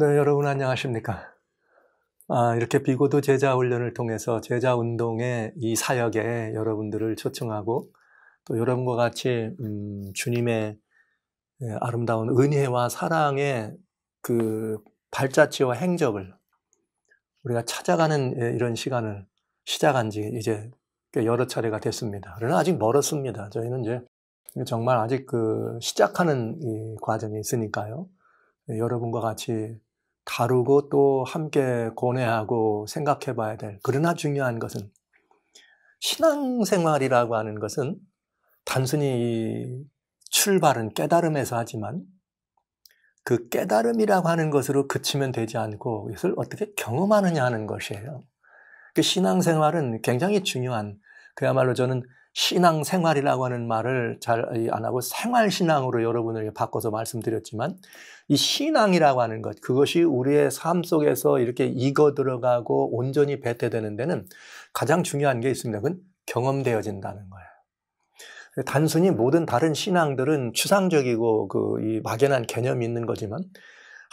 네, 여러분 안녕하십니까? 아, 이렇게 비고도 제자 훈련을 통해서 제자 운동의 이 사역에 여러분들을 초청하고 또 여러분과 같이 음, 주님의 예, 아름다운 은혜와 사랑의 그 발자취와 행적을 우리가 찾아가는 예, 이런 시간을 시작한 지 이제 꽤 여러 차례가 됐습니다. 그러나 아직 멀었습니다. 저희는 이제 정말 아직 그 시작하는 과정이 있으니까요. 예, 여러분과 같이 다루고 또 함께 고뇌하고 생각해 봐야 될 그러나 중요한 것은 신앙생활이라고 하는 것은 단순히 출발은 깨달음에서 하지만 그 깨달음이라고 하는 것으로 그치면 되지 않고 이것을 어떻게 경험하느냐 하는 것이에요. 그 신앙생활은 굉장히 중요한 그야말로 저는 신앙생활이라고 하는 말을 잘 안 하고 생활신앙으로 여러분을 바꿔서 말씀드렸지만 이 신앙이라고 하는 것 그것이 우리의 삶 속에서 이렇게 익어 들어가고 온전히 배태되는 데는 가장 중요한 게 있습니다. 그건 경험되어진다는 거예요. 단순히 모든 다른 신앙들은 추상적이고 그 막연한 개념이 있는 거지만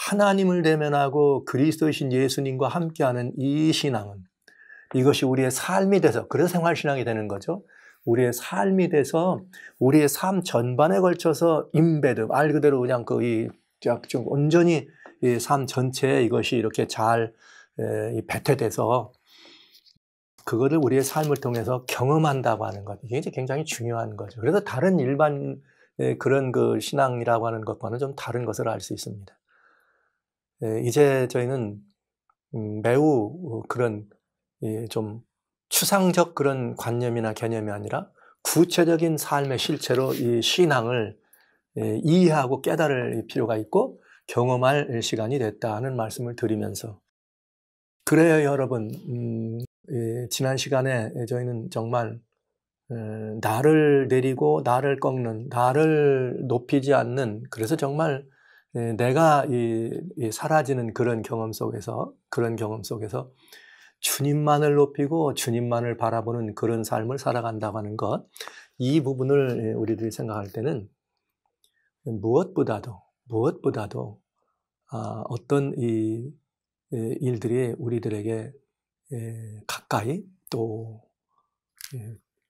하나님을 대면하고 그리스도이신 예수님과 함께하는 이 신앙은 이것이 우리의 삶이 돼서 그래서 생활신앙이 되는 거죠. 우리의 삶이 돼서 우리의 삶 전반에 걸쳐서 임베드 말 그대로 그냥 그이 좀 온전히 이 삶 전체에 이것이 이렇게 잘 배태돼서 그거를 우리의 삶을 통해서 경험한다고 하는 것 이게 굉장히 중요한 거죠. 그래서 다른 일반 그런 그 신앙이라고 하는 것과는 좀 다른 것을 알 수 있습니다. 이제 저희는 음, 매우 어, 그런 좀 추상적 그런 관념이나 개념이 아니라 구체적인 삶의 실체로 이 신앙을 예, 이해하고 깨달을 필요가 있고 경험할 시간이 됐다 는 말씀을 드리면서 그래요 여러분 음, 예, 지난 시간에 저희는 정말 음, 나를 내리고 나를 꺾는 나를 높이지 않는 그래서 정말 예, 내가 이, 이 사라지는 그런 경험 속에서 그런 경험 속에서 주님만을 높이고 주님만을 바라보는 그런 삶을 살아간다고 하는 것, 이 부분을 예, 우리들이 생각할 때는 무엇보다도, 무엇보다도 아, 어떤 이 예, 일들이 우리들에게 예, 가까이 또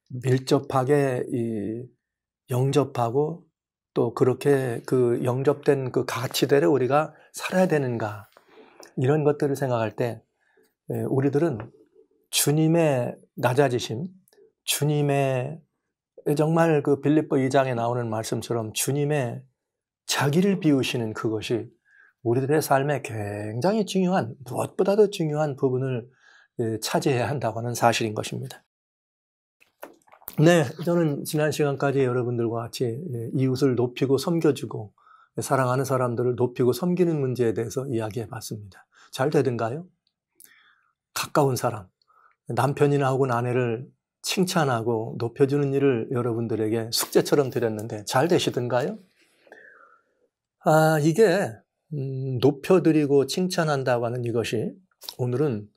밀접하게 영접하고 또 그렇게 그 영접된 그 가치대로 우리가 살아야 되는가 이런 것들을 생각할 때 예, 우리들은 주님의 낮아지심, 주님의 정말 그 빌립보 2장에 나오는 말씀처럼 주님의 자기를 비우시는 그것이 우리들의 삶에 굉장히 중요한 무엇보다도 중요한 부분을 예, 차지해야 한다고 하는 사실인 것입니다. 네, 저는 지난 시간까지 여러분들과 같이 예, 이웃을 높이고 섬겨주고 사랑하는 사람들을 높이고 섬기는 문제에 대해서 이야기해 봤습니다. 잘 되던가요? 가까운 사람, 남편이나 혹은 아내를 칭찬하고 높여주는 일을 여러분들에게 숙제처럼 드렸는데 잘 되시던가요? 아, 이게 음, 높여드리고 칭찬한다고 하는 이것이 오늘은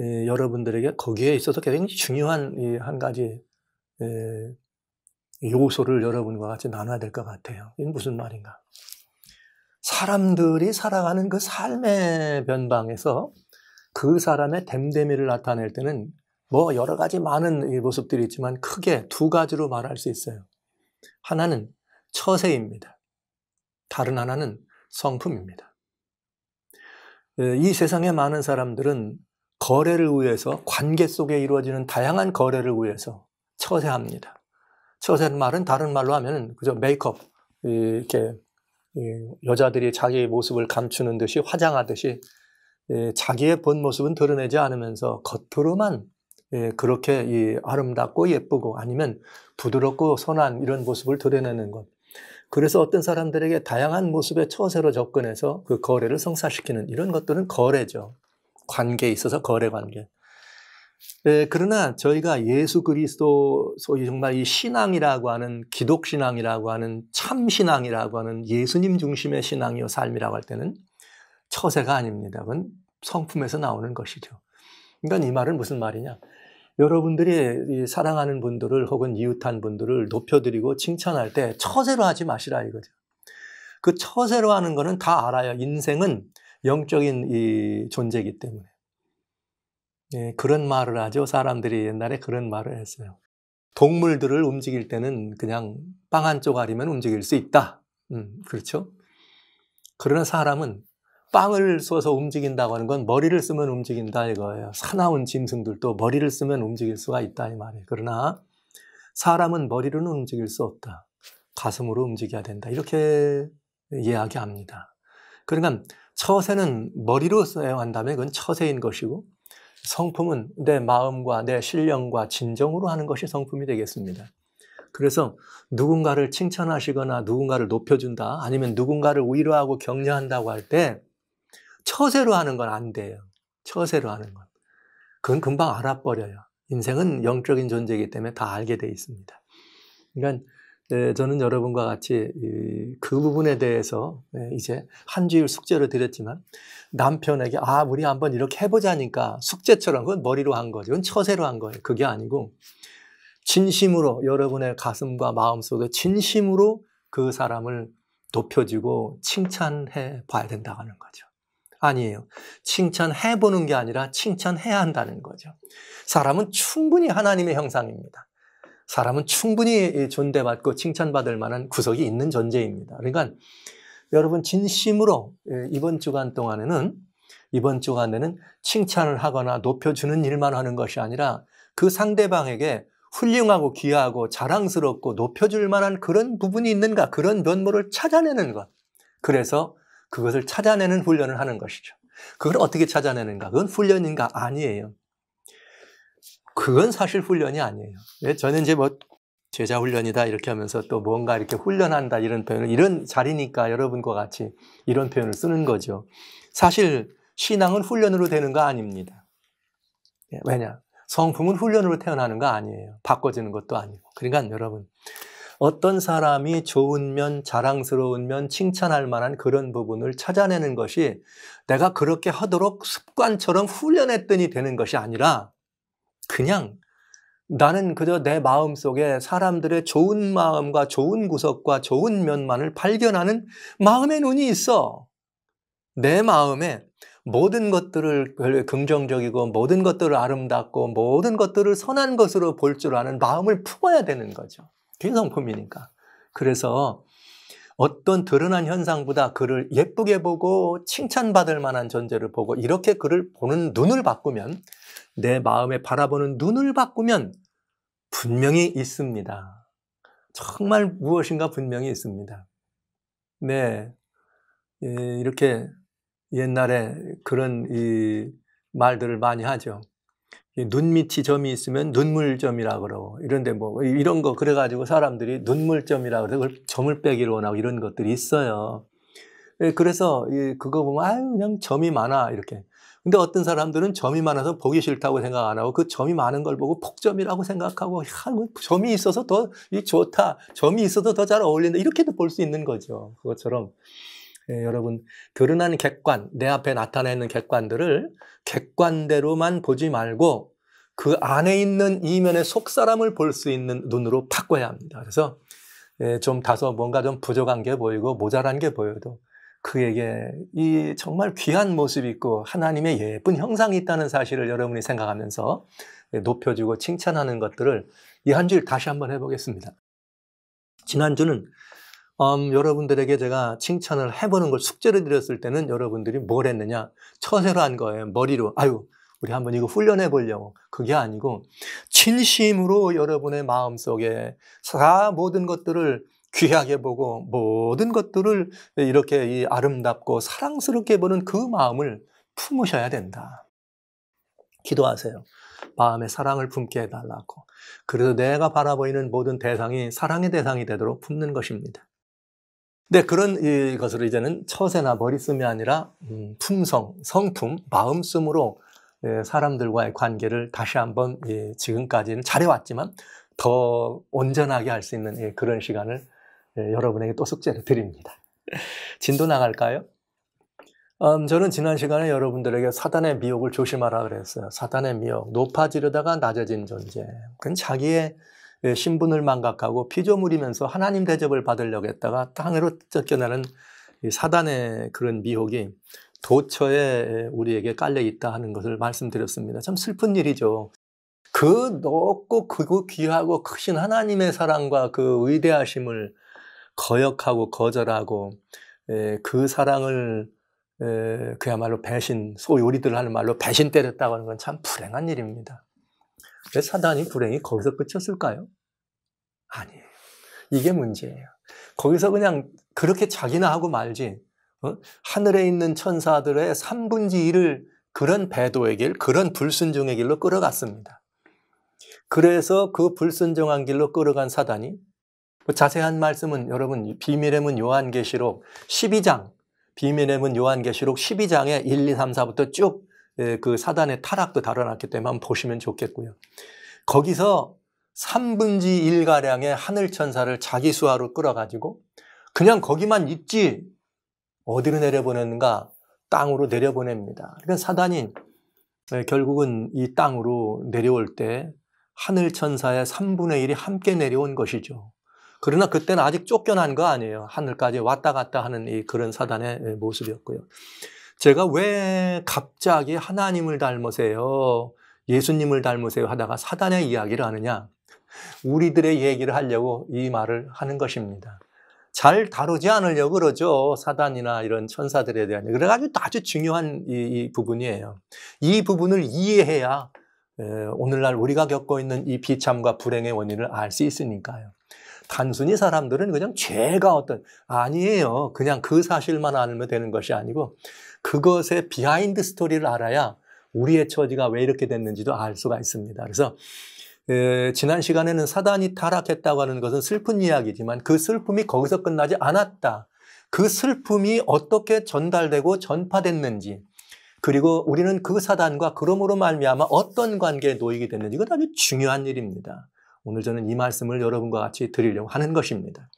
예, 여러분들에게 거기에 있어서 굉장히 중요한 예, 한 가지 예, 요소를 여러분과 같이 나눠야 될 것 같아요. 이게 무슨 말인가? 사람들이 살아가는 그 삶의 변방에서 그 사람의 됨됨이를 나타낼 때는 뭐 여러 가지 많은 모습들이 있지만 크게 두 가지로 말할 수 있어요. 하나는 처세입니다. 다른 하나는 성품입니다. 이 세상의 많은 사람들은 거래를 위해서 관계 속에 이루어지는 다양한 거래를 위해서 처세합니다. 처세는 말은 다른 말로 하면 그저 메이크업 이렇게 여자들이 자기 모습을 감추는 듯이 화장하듯이 예, 자기의 본 모습은 드러내지 않으면서 겉으로만 예, 그렇게 아름답고 예쁘고 아니면 부드럽고 선한 이런 모습을 드러내는 것. 그래서 어떤 사람들에게 다양한 모습의 처세로 접근해서 그 거래를 성사시키는 이런 것들은 거래죠. 관계에 있어서 거래 관계. 예, 그러나 저희가 예수 그리스도 소위 정말 이 신앙이라고 하는 기독 신앙이라고 하는 참 신앙이라고 하는 예수님 중심의 신앙이요 삶이라고 할 때는 처세가 아닙니다. 그건 성품에서 나오는 것이죠. 그러니까 이 말은 무슨 말이냐? 여러분들이 사랑하는 분들을 혹은 이웃한 분들을 높여드리고 칭찬할 때 처세로 하지 마시라 이거죠. 그 처세로 하는 거는 다 알아요. 인생은 영적인 이 존재이기 때문에. 예, 그런 말을 하죠. 사람들이 옛날에 그런 말을 했어요. 동물들을 움직일 때는 그냥 빵한 조각이면 움직일 수 있다. 음, 그렇죠? 그러나 사람은 빵을 쏘서 움직인다고 하는 건 머리를 쓰면 움직인다 이거예요. 사나운 짐승들도 머리를 쓰면 움직일 수가 있다 이 말이에요. 그러나 사람은 머리로는 움직일 수 없다. 가슴으로 움직여야 된다. 이렇게 이야기합니다. 그러니까 처세는 머리로 써야 한다면 그건 처세인 것이고 성품은 내 마음과 내 신령과 진정으로 하는 것이 성품이 되겠습니다. 그래서 누군가를 칭찬하시거나 누군가를 높여준다 아니면 누군가를 위로하고 격려한다고 할때 처세로 하는 건 안 돼요. 처세로 하는 건. 그건 금방 알아버려요. 인생은 영적인 존재이기 때문에 다 알게 돼 있습니다. 그러니까 네, 저는 여러분과 같이 그 부분에 대해서 네, 이제 한 주일 숙제로 드렸지만 남편에게 아 우리 한번 이렇게 해보자니까 숙제처럼 그건 머리로 한 거죠. 그건 처세로 한 거예요. 그게 아니고 진심으로 여러분의 가슴과 마음 속에 진심으로 그 사람을 높여주고 칭찬해 봐야 된다는 거죠. 아니에요. 칭찬해보는 게 아니라 칭찬해야 한다는 거죠. 사람은 충분히 하나님의 형상입니다. 사람은 충분히 존대받고 칭찬받을 만한 구석이 있는 존재입니다. 그러니까 여러분 진심으로 이번 주간 동안에는 이번 주간에는 칭찬을 하거나 높여주는 일만 하는 것이 아니라 그 상대방에게 훌륭하고 귀하고 자랑스럽고 높여줄 만한 그런 부분이 있는가 그런 면모를 찾아내는 것. 그래서 그것을 찾아내는 훈련을 하는 것이죠. 그걸 어떻게 찾아내는가? 그건 훈련인가? 아니에요. 그건 사실 훈련이 아니에요. 네, 저는 이제 뭐 제자 훈련이다 이렇게 하면서 또 뭔가 이렇게 훈련한다 이런 표현을 이런 자리니까 여러분과 같이 이런 표현을 쓰는 거죠. 사실 신앙은 훈련으로 되는 거 아닙니다. 네, 왜냐? 성품은 훈련으로 태어나는 거 아니에요. 바꿔지는 것도 아니고. 그러니까 여러분 어떤 사람이 좋은 면, 자랑스러운 면, 칭찬할 만한 그런 부분을 찾아내는 것이 내가 그렇게 하도록 습관처럼 훈련했더니 되는 것이 아니라 그냥 나는 그저 내 마음 속에 사람들의 좋은 마음과 좋은 구석과 좋은 면만을 발견하는 마음의 눈이 있어. 내 마음에 모든 것들을 그 긍정적이고 모든 것들을 아름답고 모든 것들을 선한 것으로 볼 줄 아는 마음을 품어야 되는 거죠. 개성품이니까. 그래서 어떤 드러난 현상보다 그를 예쁘게 보고 칭찬받을 만한 존재를 보고 이렇게 그를 보는 눈을 바꾸면 내 마음에 바라보는 눈을 바꾸면 분명히 있습니다. 정말 무엇인가 분명히 있습니다. 네. 예, 이렇게 옛날에 그런 이 말들을 많이 하죠. 눈 밑이 점이 있으면 눈물점이라 그러고 이런데 뭐 이런 거 그래가지고 사람들이 눈물점이라 그래서 그걸 점을 빼기로 원하고 이런 것들이 있어요. 예, 그래서 그거 보면 아유 그냥 점이 많아 이렇게. 근데 어떤 사람들은 점이 많아서 보기 싫다고 생각 안 하고 그 점이 많은 걸 보고 폭점이라고 생각하고 야, 뭐 점이 있어서 더 좋다, 점이 있어서 더 잘 어울린다 이렇게도 볼 수 있는 거죠. 그것처럼 예, 여러분 드러난 객관, 내 앞에 나타나 있는 객관들을 객관대로만 보지 말고 그 안에 있는 이면의 속사람을 볼 수 있는 눈으로 바꿔야 합니다. 그래서 예, 좀 다소 뭔가 좀 부족한 게 보이고 모자란 게 보여도 그에게 이 정말 귀한 모습이 있고 하나님의 예쁜 형상이 있다는 사실을 여러분이 생각하면서 예, 높여주고 칭찬하는 것들을 이 한 주일 다시 한번 해보겠습니다. 지난주는 음, 여러분들에게 제가 칭찬을 해보는 걸숙제를 드렸을 때는 여러분들이 뭘 했느냐? 처세로 한 거예요. 머리로. 아유, 우리 한번 이거 훈련해 보려고. 그게 아니고, 진심으로 여러분의 마음 속에 다 모든 것들을 귀하게 보고 모든 것들을 이렇게 이 아름답고 사랑스럽게 보는 그 마음을 품으셔야 된다. 기도하세요. 마음의 사랑을 품게 해달라고. 그래서 내가 바라보이는 모든 대상이 사랑의 대상이 되도록 품는 것입니다. 근 네, 그런 것으로 이제는 처세나 머리씀이 아니라 품성, 음, 성품, 마음씀으로 예, 사람들과의 관계를 다시 한번 예, 지금까지는 잘해왔지만 더 온전하게 할 수 있는 예, 그런 시간을 여러분에게 또 숙제를 드립니다. 진도 나갈까요? 음, 저는 지난 시간에 여러분들에게 사단의 미혹을 조심하라 그랬어요. 사단의 미혹, 높아지려다가 낮아진 존재. 그건 자기의 예, 신분을 망각하고 피조물이면서 하나님 대접을 받으려고 했다가 땅으로 쫓겨나는 사단의 그런 미혹이 도처에 우리에게 깔려 있다 하는 것을 말씀드렸습니다. 참 슬픈 일이죠. 그 높고 크고 귀하고 크신 하나님의 사랑과 그 위대하심을 거역하고 거절하고 예, 그 사랑을 예, 그야말로 배신, 소요리들 하는 말로 배신 때렸다고 하는 건 참 불행한 일입니다. 왜 사단이 불행이 거기서 끝이었을까요? 아니에요. 이게 문제예요. 거기서 그냥 그렇게 자기나 하고 말지. 어? 하늘에 있는 천사들의 3분지 1을 그런 배도의 길, 그런 불순종의 길로 끌어갔습니다. 그래서 그 불순종한 길로 끌어간 사단이 뭐 자세한 말씀은 여러분 비밀의 문 요한계시록 12장 비밀의 문 요한계시록 12장에 1, 2, 3, 4부터 쭉 예, 그 사단의 타락도 달아났기 때문에 한번 보시면 좋겠고요. 거기서 3분지 1가량의 하늘천사를 자기 수하로 끌어가지고 그냥 거기만 있지 어디로 내려보내는가 땅으로 내려보냅니다. 그러니까 사단이 예, 결국은 이 땅으로 내려올 때 하늘천사의 3분의 1이 함께 내려온 것이죠. 그러나 그때는 아직 쫓겨난 거 아니에요. 하늘까지 왔다 갔다 하는 이 그런 사단의 예, 모습이었고요. 제가 왜 갑자기 하나님을 닮으세요? 예수님을 닮으세요? 하다가 사단의 이야기를 하느냐? 우리들의 얘기를 하려고 이 말을 하는 것입니다. 잘 다루지 않으려고 그러죠. 사단이나 이런 천사들에 대한. 그래가지고 아주 중요한 이, 이 부분이에요. 이 부분을 이해해야 에, 오늘날 우리가 겪고 있는 이 비참과 불행의 원인을 알 수 있으니까요. 단순히 사람들은 그냥 죄가 어떤, 아니에요. 그냥 그 사실만 알면 되는 것이 아니고 그것의 비하인드 스토리를 알아야 우리의 처지가 왜 이렇게 됐는지도 알 수가 있습니다. 그래서 에, 지난 시간에는 사단이 타락했다고 하는 것은 슬픈 이야기지만 그 슬픔이 거기서 끝나지 않았다. 그 슬픔이 어떻게 전달되고 전파됐는지 그리고 우리는 그 사단과 그러므로 말미암아 어떤 관계에 놓이게 됐는지 그것 아주 중요한 일입니다. 오늘 저는 이 말씀을 여러분과 같이 드리려고 하는 것입니다.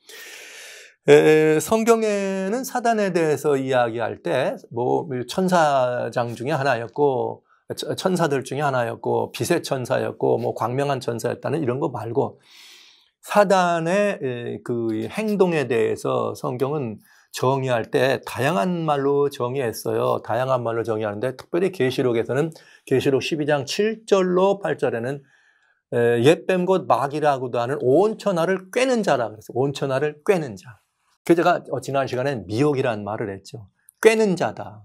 에, 성경에는 사단에 대해서 이야기할 때, 뭐, 뭐 천사장 중에 하나였고, 천사들 중에 하나였고, 빛의 천사였고, 뭐, 광명한 천사였다는 이런 거 말고, 사단의 그 행동에 대해서 성경은 정의할 때 다양한 말로 정의했어요. 다양한 말로 정의하는데 특별히 계시록에서는 계시록 12장 7절로 8절에는 옛뱀 곧 마귀라고도 하는 온천하를 꿰는 자라 그래서 온천하를 꿰는 자. 그래서 제가 어, 지난 시간에 미혹이라는 말을 했죠. 꿰는 자다.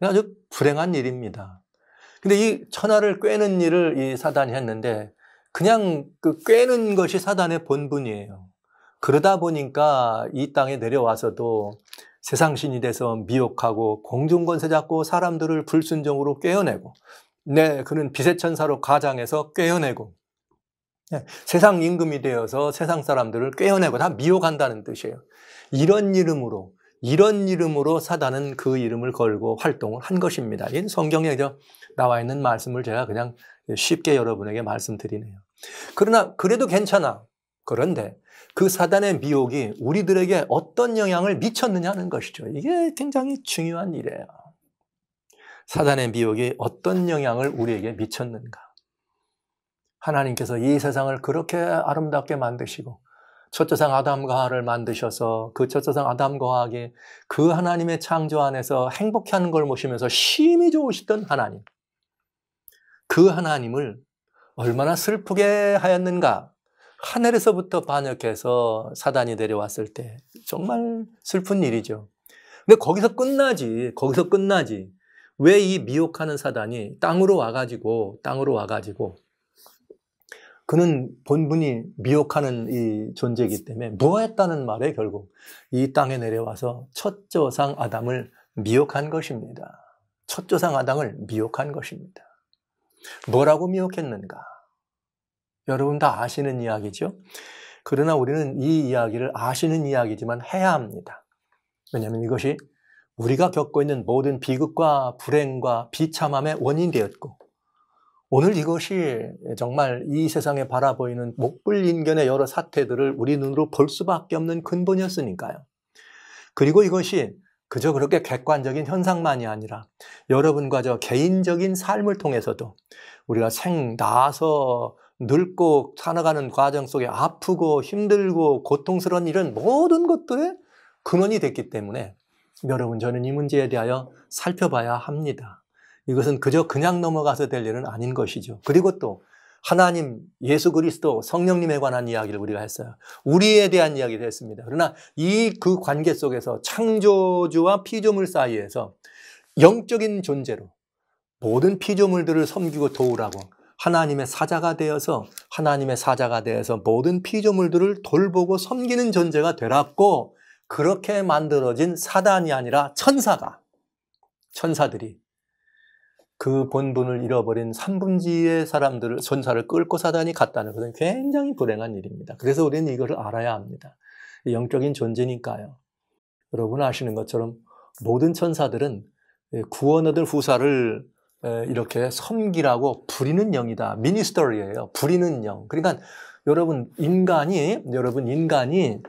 아주 불행한 일입니다. 근데 이 천하를 꿰는 일을 이 사단이 했는데 그냥 그 꿰는 것이 사단의 본분이에요. 그러다 보니까 이 땅에 내려와서도 세상 신이 돼서 미혹하고 공중권세 잡고 사람들을 불순종으로 꿰어내고 네, 그는 비세 천사로 가장해서 꿰어내고 예, 세상 임금이 되어서 세상 사람들을 꿰어내고 다 미혹한다는 뜻이에요. 이런 이름으로 이런 이름으로 사단은 그 이름을 걸고 활동을 한 것입니다. 이 성경에 나와 있는 말씀을 제가 그냥 쉽게 여러분에게 말씀드리네요. 그러나 그래도 괜찮아. 그런데 그 사단의 미혹이 우리들에게 어떤 영향을 미쳤느냐는 것이죠. 이게 굉장히 중요한 일이에요. 사단의 미혹이 어떤 영향을 우리에게 미쳤는가? 하나님께서 이 세상을 그렇게 아름답게 만드시고 첫째상 아담과 하를 만드셔서 그첫째상 아담과 하에게 그 하나님의 창조 안에서 행복해 하는 걸모시면서 심히 좋으시던 하나님. 그 하나님을 얼마나 슬프게 하였는가. 하늘에서부터 반역해서 사단이 내려왔을 때 정말 슬픈 일이죠. 근데 거기서 끝나지. 거기서 끝나지. 왜 이 미혹하는 사단이 땅으로 와가지고, 땅으로 와가지고 그는 본분이 미혹하는 이 존재이기 때문에 무엇했다는 말에 결국 이 땅에 내려와서 첫 조상 아담을 미혹한 것입니다. 첫 조상 아담을 미혹한 것입니다. 뭐라고 미혹했는가? 여러분 다 아시는 이야기죠? 그러나 우리는 이 이야기를 아시는 이야기지만 해야 합니다. 왜냐하면 이것이 우리가 겪고 있는 모든 비극과 불행과 비참함의 원인 되었고 오늘 이것이 정말 이 세상에 바라보이는 목불인견의 여러 사태들을 우리 눈으로 볼 수밖에 없는 근본이었으니까요. 그리고 이것이 그저 그렇게 객관적인 현상만이 아니라 여러분과 저 개인적인 삶을 통해서도 우리가 생 나서 늙고 살아가는 과정 속에 아프고 힘들고 고통스러운 일은 모든 것들의 근원이 됐기 때문에 여러분 저는 이 문제에 대하여 살펴봐야 합니다. 이것은 그저 그냥 넘어가서 될 일은 아닌 것이죠. 그리고 또 하나님, 예수 그리스도, 성령님에 관한 이야기를 우리가 했어요. 우리에 대한 이야기를 했습니다. 그러나 이 그 관계 속에서 창조주와 피조물 사이에서 영적인 존재로 모든 피조물들을 섬기고 도우라고 하나님의 사자가 되어서 하나님의 사자가 되어서 모든 피조물들을 돌보고 섬기는 존재가 되라고 그렇게 만들어진 사단이 아니라 천사가 천사들이 그 본분을 잃어버린 3분지의 사람들을 전사를 끌고 사단이 갔다는 것은 굉장히 불행한 일입니다. 그래서 우리는 이것을 알아야 합니다. 영적인 존재니까요. 여러분 아시는 것처럼 모든 천사들은 예, 구원 얻을 후사를 이렇게 섬기라고 부리는 영이다. 미니스터리예요. 부리는 영. 그러니까 여러분 인간이 여러분 인간이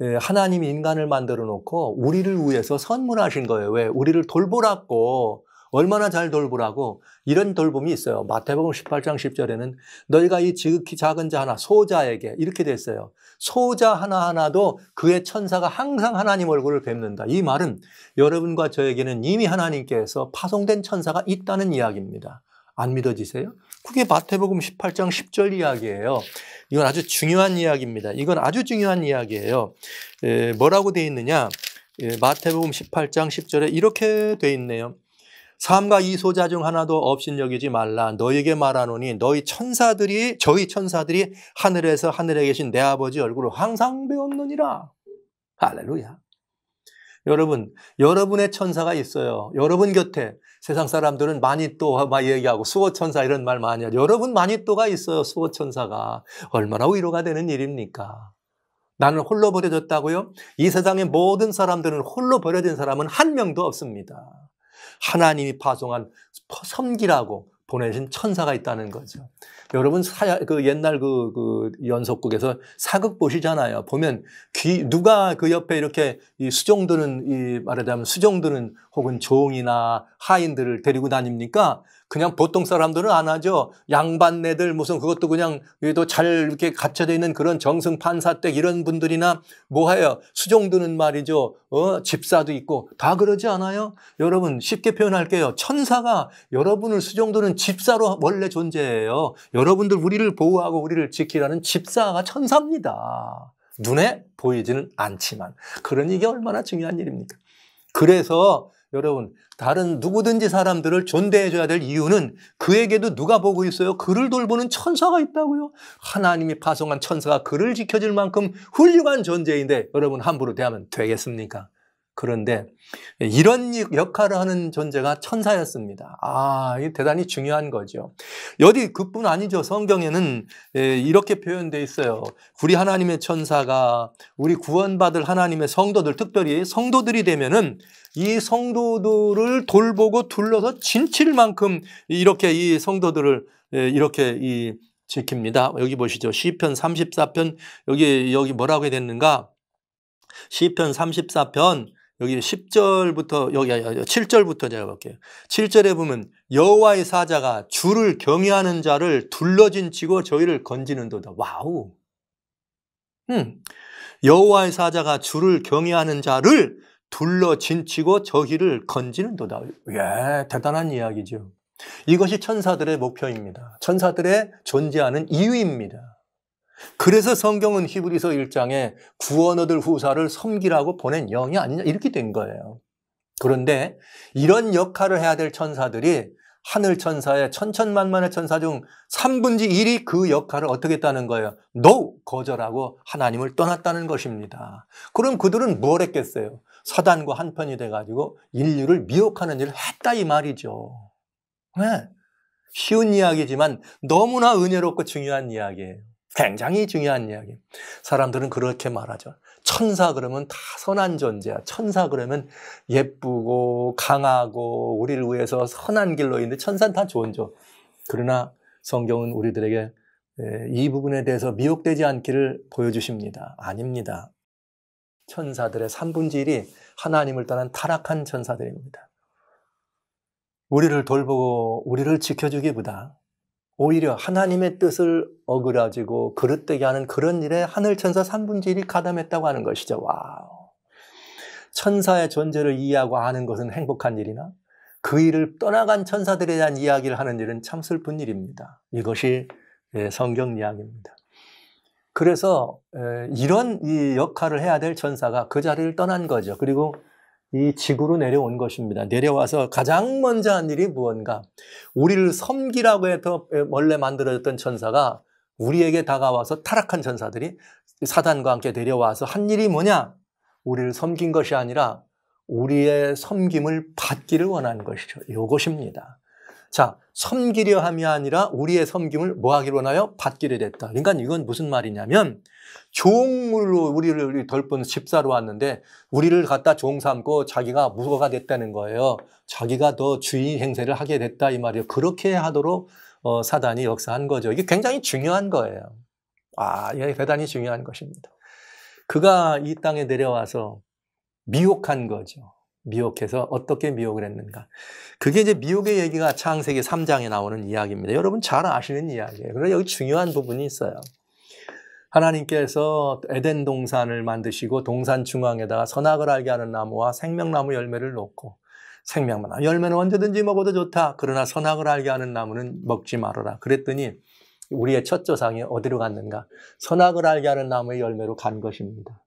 예, 하나님이 인간을 만들어 놓고 우리를 위해서 선물하신 거예요. 왜? 우리를 돌보라고 얼마나 잘 돌보라고 이런 돌봄이 있어요. 마태복음 18장 10절에는 너희가 이 지극히 작은 자 하나 소자에게 이렇게 됐어요. 소자 하나하나도 그의 천사가 항상 하나님 얼굴을 뵙는다. 이 말은 여러분과 저에게는 이미 하나님께서 파송된 천사가 있다는 이야기입니다. 안 믿어지세요? 그게 마태복음 18장 10절 이야기예요. 이건 아주 중요한 이야기입니다. 이건 아주 중요한 이야기예요. 에, 뭐라고 돼 있느냐? 마태복음 18장 10절에 이렇게 돼 있네요. 삶과 이 소자 중 하나도 없인 여기지 말라. 너에게 말하노니 너희 천사들이 저희 천사들이 하늘에서 하늘에 계신 내 아버지 얼굴을 항상 배웠느니라. 할렐루야. 여러분, 여러분의 천사가 있어요. 여러분 곁에 세상 사람들은 마니또 막 얘기하고 수호천사 이런 말 많이 하죠. 여러분 마니또가 있어요. 수호천사가. 얼마나 위로가 되는 일입니까? 나는 홀로 버려졌다고요? 이 세상의 모든 사람들은 홀로 버려진 사람은 한 명도 없습니다. 하나님이 파송한 섬기라고 보내신 천사가 있다는 거죠. 여러분 사야, 그 옛날 그, 그 연속극에서 사극 보시잖아요. 보면 귀, 누가 그 옆에 이렇게 이 수종드는 이 말하자면 수종드는 혹은 종이나 하인들을 데리고 다닙니까? 그냥 보통 사람들은 안 하죠. 양반네들 무슨 그것도 그냥 얘도 잘 이렇게 갖춰져 있는 그런 정승 판사댁 이런 분들이나 뭐하여 수종드는 말이죠. 어, 집사도 있고 다 그러지 않아요? 여러분 쉽게 표현할게요. 천사가 여러분을 수종드는 집사로 원래 존재해요. 여러분들 우리를 보호하고 우리를 지키라는 집사가 천사입니다. 눈에 보이지는 않지만 그런 이게 얼마나 중요한 일입니까? 그래서 여러분, 다른 누구든지 사람들을 존대해줘야 될 이유는 그에게도 누가 보고 있어요? 그를 돌보는 천사가 있다고요? 하나님이 파송한 천사가 그를 지켜줄 만큼 훌륭한 존재인데 여러분 함부로 대하면 되겠습니까? 그런데 이런 역할을 하는 존재가 천사였습니다. 아, 이 대단히 중요한 거죠. 여기 그뿐 아니죠. 성경에는 예, 이렇게 표현돼 있어요. 우리 하나님의 천사가 우리 구원받을 하나님의 성도들, 특별히 성도들이 되면은 이 성도들을 돌보고 둘러서 진칠 만큼 이렇게 이 성도들을 예, 이렇게 이 지킵니다. 여기 보시죠. 시편 34편 여기 여기 뭐라고 해야 되는가? 시편 34편 여기 10절부터 여기 7절부터 제가 볼게요. 7절에 보면 여호와의 사자가 주를 경외하는 자를 둘러진치고 저희를 건지는도다. 와우. 음. 여호와의 사자가 주를 경외하는 자를 둘러 진치고 저희를 건지는도다. 예, 대단한 이야기죠. 이것이 천사들의 목표입니다. 천사들의 존재하는 이유입니다. 그래서 성경은 히브리서 1장에 구원 얻을 후사를 섬기라고 보낸 영이 아니냐 이렇게 된 거예요. 그런데 이런 역할을 해야 될 천사들이 하늘 천사의 천천만만의 천사 중 3분지 1이 그 역할을 어떻게 했다는 거예요? NO! 거절하고 하나님을 떠났다는 것입니다. 그럼 그들은 무 했겠어요? 사단과 한편이 돼가지고 인류를 미혹하는 일을 했다 이 말이죠. 네. 쉬운 이야기지만 너무나 은혜롭고 중요한 이야기예요. 굉장히 중요한 이야기. 사람들은 그렇게 말하죠. 천사 그러면 다 선한 존재야. 천사 그러면 예쁘고 강하고 우리를 위해서 선한 길로 있는데 천사는 다 좋은 조. 그러나 성경은 우리들에게 이 부분에 대해서 미혹되지 않기를 보여주십니다. 아닙니다. 천사들의 3분의 1이 하나님을 떠난 타락한 천사들입니다. 우리를 돌보고 우리를 지켜주기보다 오히려 하나님의 뜻을 어그라지고 그릇되게 하는 그런 일에 하늘 천사 3분의 1이 가담했다고 하는 것이죠. 와우. 천사의 존재를 이해하고 아는 것은 행복한 일이나 그 일을 떠나간 천사들에 대한 이야기를 하는 일은 참 슬픈 일입니다. 이것이 예, 성경 이야기입니다. 그래서 이런 이 역할을 해야 될 천사가 그 자리를 떠난 거죠. 그리고 이 지구로 내려온 것입니다. 내려와서 가장 먼저 한 일이 무언가 우리를 섬기라고 해서 원래 만들어졌던 천사가 우리에게 다가와서 타락한 천사들이 사단과 함께 내려와서 한 일이 뭐냐? 우리를 섬긴 것이 아니라 우리의 섬김을 받기를 원한 것이죠. 이것입니다. 자, 섬기려 함이 아니라 우리의 섬김을 뭐 하기로 하나요? 받기를 했다. 그러니까 이건 무슨 말이냐면 종으로 우리를 덜본 집사로 왔는데 우리를 갖다 종 삼고 자기가 무소가 됐다는 거예요. 자기가 더 주인 행세를 하게 됐다 이 말이에요. 그렇게 하도록 어, 사단이 역사한 거죠. 이게 굉장히 중요한 거예요. 아, 이게 대단히 중요한 것입니다. 그가 이 땅에 내려와서 미혹한 거죠. 미혹해서 어떻게 미혹을 했는가. 그게 이제 미혹의 얘기가 창세기 3장에 나오는 이야기입니다. 여러분 잘 아시는 이야기예요. 그런데 여기 중요한 부분이 있어요. 하나님께서 에덴 동산을 만드시고 동산 중앙에다가 선악을 알게 하는 나무와 생명나무 열매를 놓고 생명나무 아, 열매는 언제든지 먹어도 좋다. 그러나 선악을 알게 하는 나무는 먹지 말아라. 그랬더니 우리의 첫 조상이 어디로 갔는가? 선악을 알게 하는 나무의 열매로 간 것입니다.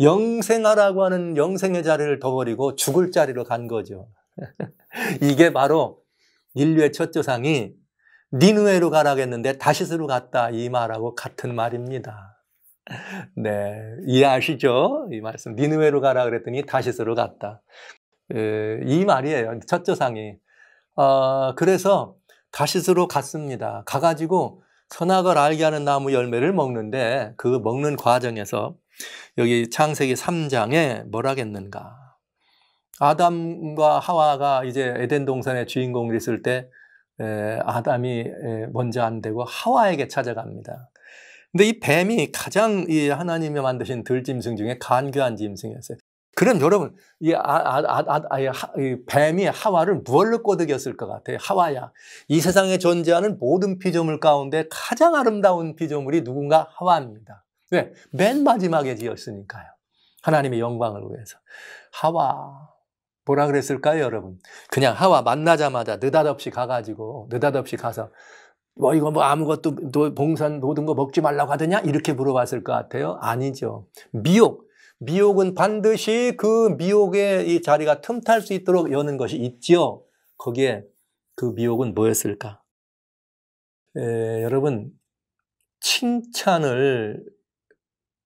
영생하라고 하는 영생의 자리를 더버리고 죽을 자리로 간 거죠. 이게 바로 인류의 첫 조상이 니누에로 가라겠는데 다시스로 갔다 이 말하고 같은 말입니다. 네, 이해하시죠? 이 말씀. 니누에로 가라 그랬더니 다시스로 갔다. 에, 그, 이 말이에요. 첫 조상이. 어, 그래서 다시스로 갔습니다. 가가지고 선악을 알게 하는 나무 열매를 먹는데 그 먹는 과정에서 여기 창세기 3장에 뭘하겠는가 아담과 하와가 이제 에덴 동산의 주인공이 됐을 때 에, 아담이 에, 먼저 안 되고 하와에게 찾아갑니다. 근데 이 뱀이 가장 이 하나님이 만드신 들짐승 중에 간교한 짐승이었어요. 그럼 여러분, 이, 아, 아, 아, 아, 이 뱀이 하와를 무얼로 꼬드겼을 것 같아요? 하와야. 이 세상에 존재하는 모든 피조물 가운데 가장 아름다운 피조물이 누군가 하와입니다. 왜? 네, 맨 마지막에 지었으니까요. 하나님의 영광을 위해서. 하와, 뭐라 그랬을까요, 여러분? 그냥 하와 만나자마자 느닷없이 가가지고, 느닷없이 가서, 뭐 이거 뭐 아무것도 봉산 모든거 먹지 말라고 하더냐? 이렇게 물어봤을 것 같아요. 아니죠. 미혹. 미혹은 반드시 그 미혹의 이 자리가 틈탈 수 있도록 여는 것이 있죠 거기에 그 미혹은 뭐였을까? 에, 여러분, 칭찬을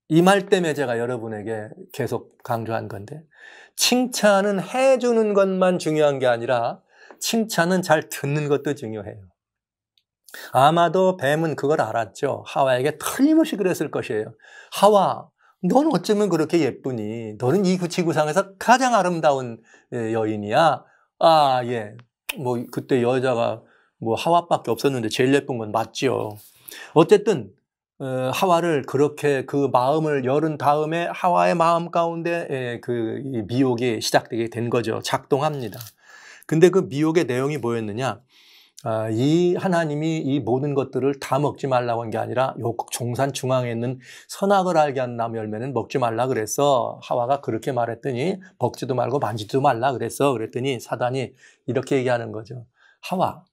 이말 때문에 제가 여러분에게 계속 강조한 건데 칭찬은 해주는 것만 중요한 게 아니라 칭찬은 잘 듣는 것도 중요해요. 아마도 뱀은 그걸 알았죠. 하와에게 틀림없이 그랬을 것이에요. 하와, 넌 어쩌면 그렇게 예쁘니? 너는 이구치구상에서 가장 아름다운 예, 여인이야. 아, 예. 뭐, 그때 여자가 뭐 하와밖에 없었는데 제일 예쁜 건 맞죠. 어쨌든 어, 하와를 그렇게 그 마음을 열은 다음에 하와의 마음 가운데 예, 그 미혹이 시작되게 된 거죠. 작동합니다. 근데 그 미혹의 내용이 뭐였느냐? 아, 이 하나님이 이 모든 것들을 다 먹지 말라고 한 게 아니라 요 종산 중앙에 있는 선악을 알게 한 나무 열매는 먹지 말라 그래서 하와가 그렇게 말했더니 먹지도 말고 만지도 말라 그랬어 그랬더니 사단이 이렇게 얘기하는 거죠. 하와,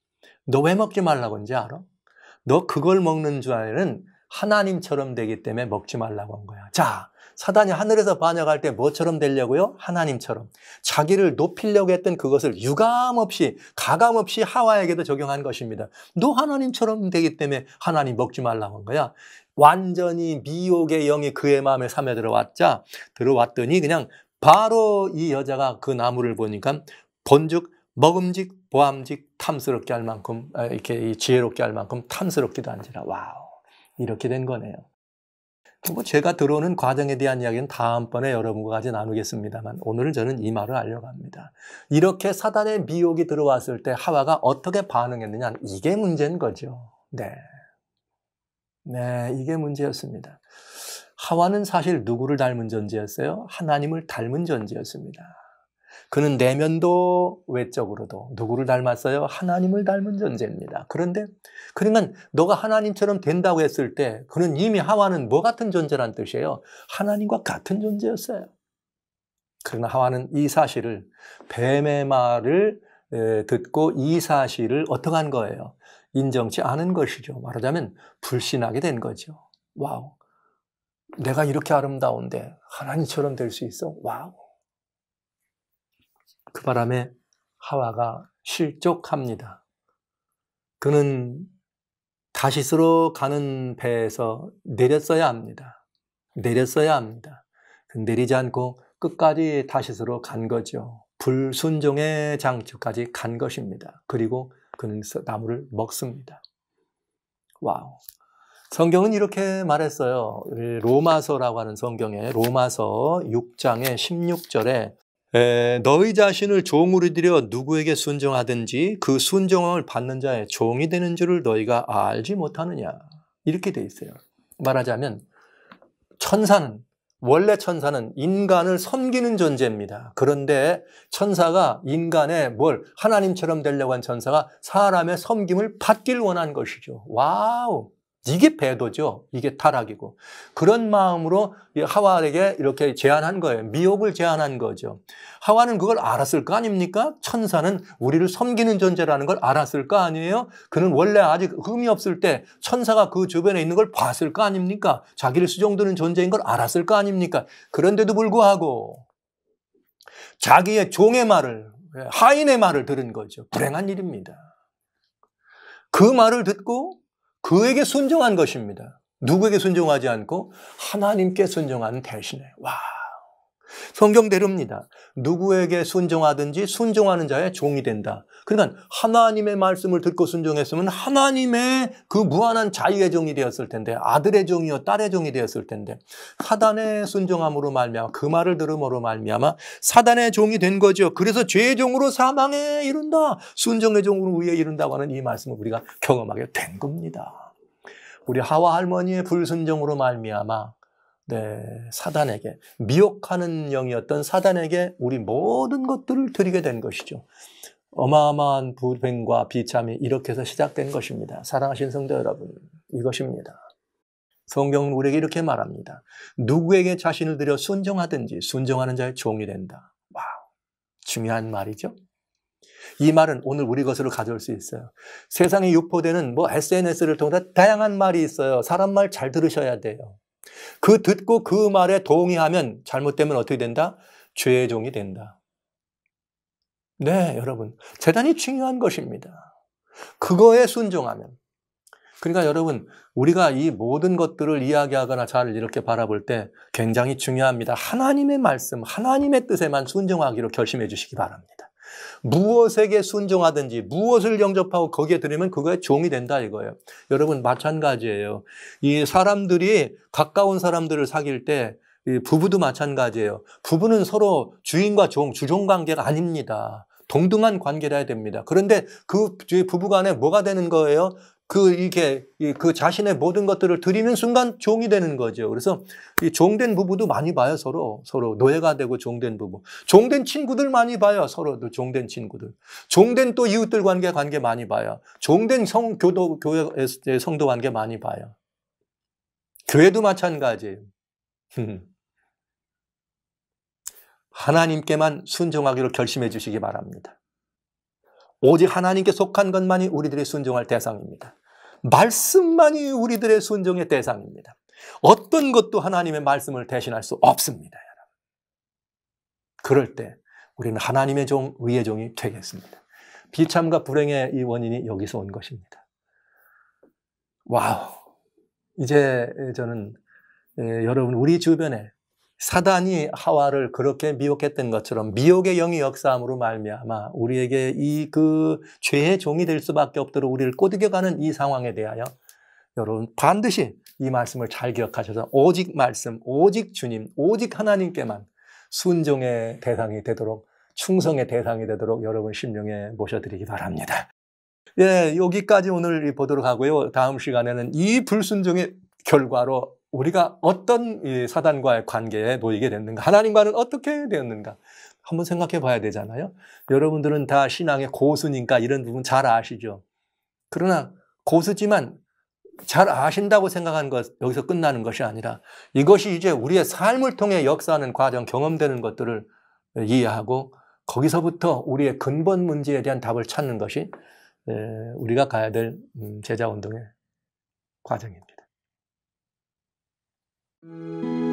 너 왜 먹지 말라고 한지 알아? 너 그걸 먹는 줄알은 하나님처럼 되기 때문에 먹지 말라고 한 거야. 자, 사단이 하늘에서 반역할 때 뭐처럼 되려고요? 하나님처럼. 자기를 높이려고 했던 그것을 유감없이, 가감없이 하와에게도 적용한 것입니다. 너 하나님처럼 되기 때문에 하나님 먹지 말라고 한 거야. 완전히 미혹의 영이 그의 마음에 삼에 들어왔자, 들어왔더니 그냥 바로 이 여자가 그 나무를 보니까 본즉 먹음직 보암직 탐스럽게 할 만큼 아, 이렇게 지혜롭게 할 만큼 탐스럽기도 한지라 와우 이렇게 된 거네요. 뭐 제가 들어오는 과정에 대한 이야기는 다음번에 여러분과 같이 나누겠습니다만 오늘은 저는 이 말을 알려고 니다 이렇게 사단의 미혹이 들어왔을 때 하와가 어떻게 반응했느냐 이게 문제인 거죠. 네. 네, 이게 문제였습니다. 하와는 사실 누구를 닮은 존재였어요? 하나님을 닮은 존재였습니다. 그는 내면도 외적으로도 누구를 닮았어요? 하나님을 닮은 존재입니다. 그런데 그러니까 너가 하나님처럼 된다고 했을 때 그는 이미 하와는 뭐 같은 존재란 뜻이에요? 하나님과 같은 존재였어요. 그러나 하와는 이 사실을 뱀의 말을 듣고 이 사실을 어떻게 한 거예요? 인정치 않은 것이죠. 말하자면 불신하게 된 거죠. 와우. 내가 이렇게 아름다운데 하나님처럼 될 수 있어? 와우. 그 바람에 하와가 실족합니다. 그는 다시스로 가는 배에서 내렸어야 합니다. 내렸어야 합니다. 내리지 않고 끝까지 다시스로 간 거죠. 불순종의 장치까지 간 것입니다. 그리고 그는 나무를 먹습니다. 와우. 성경은 이렇게 말했어요. 로마서라고 하는 성경에 로마서 6장의 16절에 에, 너희 자신을 종으로 들여 누구에게 순종하든지 그 순종함을 받는 자의 종이 되는 줄을 너희가 알지 못하느냐 이렇게 돼 있어요. 말하자면 천사는 원래 천사는 인간을 섬기는 존재입니다. 그런데 천사가 인간의 뭘 하나님처럼 되려고 한 천사가 사람의 섬김을 받길 원한 것이죠. 와우. 이게 배도죠. 이게 타락이고. 그런 마음으로 하와에게 이렇게 제안한 거예요. 미혹을 제안한 거죠. 하와는 그걸 알았을 거 아닙니까? 천사는 우리를 섬기는 존재라는 걸 알았을 거 아니에요? 그는 원래 아직 흠이 없을 때 천사가 그 주변에 있는 걸 봤을 거 아닙니까? 자기를 수정드는 존재인 걸 알았을 거 아닙니까? 그런데도 불구하고 자기의 종의 말을, 예, 하인의 말을 들은 거죠. 불행한 일입니다. 그 말을 듣고 그에게 순종한 것입니다. 누구에게 순종하지 않고 하나님께 순종하 대신에. 와, 성경대로입니다. 누구에게 순종하든지 순종하는 자의 종이 된다. 그러니까 하나님의 말씀을 듣고 순종했으면 하나님의 그 무한한 자유의 종이 되었을 텐데 아들의 종이요 딸의 종이 되었을 텐데 사단의 순종함으로 말미암아 그 말을 들음으로 말미암아 사단의 종이 된 거죠. 그래서 죄의 종으로 사망에 이른다. 순종의 종으로 위에 이른다고 하는 이 말씀을 우리가 경험하게 된 겁니다. 우리 하와 할머니의 불순종으로 말미암아 네, 사단에게 미혹하는 영이었던 사단에게 우리 모든 것들을 드리게 된 것이죠. 어마어마한 불행과 비참이 이렇게 해서 시작된 것입니다. 사랑하신 성도 여러분, 이것입니다. 성경은 우리에게 이렇게 말합니다. 누구에게 자신을 들여 순종하든지 순종하는 자의 종이 된다. 와, 중요한 말이죠. 이 말은 오늘 우리 것으로 가져올 수 있어요. 세상에 유포되는 뭐 SNS를 통해 서 다양한 말이 있어요. 사람 말 잘 들으셔야 돼요. 그 듣고 그 말에 동의하면 잘못되면 어떻게 된다? 죄의 종이 된다. 네, 여러분. 재단이 중요한 것입니다. 그거에 순종하면. 그러니까 여러분, 우리가 이 모든 것들을 이야기하거나 잘 이렇게 바라볼 때 굉장히 중요합니다. 하나님의 말씀, 하나님의 뜻에만 순종하기로 결심해 주시기 바랍니다. 무엇에게 순종하든지 무엇을 영접하고 거기에 들으면 그거에 종이 된다 이거예요. 여러분 마찬가지예요. 이 사람들이 가까운 사람들을 사귈 때 부부도 마찬가지예요. 부부는 서로 주인과 종, 주종 관계가 아닙니다. 동등한 관계라 야 됩니다. 그런데 그 부부 간에 뭐가 되는 거예요? 그 이렇게 그 자신의 모든 것들을 드리는 순간 종이 되는 거죠. 그래서 이 종된 부부도 많이 봐요 서로 서로 노예가 되고 종된 부부, 종된 친구들 많이 봐요 서로도 종된 친구들, 종된 또 이웃들 관계 관계 많이 봐요, 종된 성 교도 교회 성도 관계 많이 봐요. 교회도 마찬가지예요. 하나님께만 순종하기로 결심해 주시기 바랍니다. 오직 하나님께 속한 것만이 우리들의 순종할 대상입니다. 말씀만이 우리들의 순종의 대상입니다. 어떤 것도 하나님의 말씀을 대신할 수 없습니다. 여러분. 그럴 때 우리는 하나님의 종, 의의 종이 되겠습니다. 비참과 불행의 이 원인이 여기서 온 것입니다. 와우. 이제 저는 여러분 우리 주변에 사단이 하와를 그렇게 미혹했던 것처럼 미혹의 영이 역사함으로 말미암아 우리에게 이 그 죄의 종이 될 수밖에 없도록 우리를 꼬드겨가는 이 상황에 대하여 여러분 반드시 이 말씀을 잘 기억하셔서 오직 말씀, 오직 주님, 오직 하나님께만 순종의 대상이 되도록 충성의 대상이 되도록 여러분 심령에 모셔드리기 바랍니다. 예, 여기까지 오늘 보도록 하고요. 다음 시간에는 이 불순종의 결과로 우리가 어떤 사단과의 관계에 놓이게 됐는가? 하나님과는 어떻게 되었는가? 한번 생각해 봐야 되잖아요. 여러분들은 다 신앙의 고수니까 이런 부분 잘 아시죠? 그러나 고수지만 잘 아신다고 생각하는 것, 여기서 끝나는 것이 아니라 이것이 이제 우리의 삶을 통해 역사하는 과정, 경험되는 것들을 이해하고 거기서부터 우리의 근본 문제에 대한 답을 찾는 것이 우리가 가야 될 음, 제자 운동의 과정입니다. Música